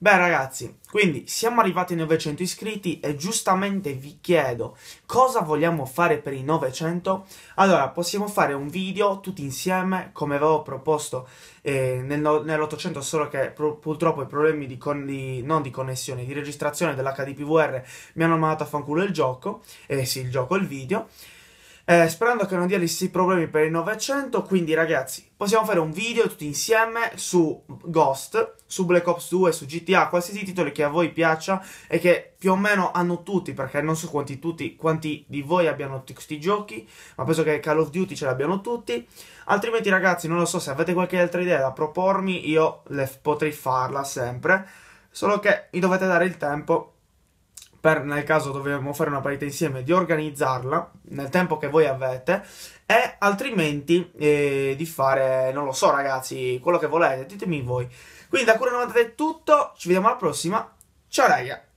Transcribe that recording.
Beh ragazzi, quindi siamo arrivati ai 900 iscritti e giustamente vi chiedo cosa vogliamo fare per i 900? Allora, possiamo fare un video tutti insieme come avevo proposto eh, nel, nell'800 solo che purtroppo i problemi di, di, non di connessione, di registrazione dell'HDPVR mi hanno mandato a fanculo il gioco, eh sì il gioco, il video eh, sperando che non dia gli stessi problemi per il 900. Quindi, ragazzi, possiamo fare un video tutti insieme su Ghost, su Black Ops 2, su GTA, qualsiasi titolo che a voi piaccia e che più o meno hanno tutti, perché non so quanti, tutti, quanti di voi abbiano tutti questi giochi, ma penso che Call of Duty ce l'abbiano tutti. Altrimenti, ragazzi, non lo so se avete qualche altra idea da propormi, io le potrei farla sempre. Solo che mi dovete dare il tempo per, nel caso dovevamo fare una parità insieme, di organizzarla nel tempo che voi avete e altrimenti eh, di fare, non lo so ragazzi, quello che volete, ditemi voi. Quindi da Cure 93 è tutto, ci vediamo alla prossima, ciao raga!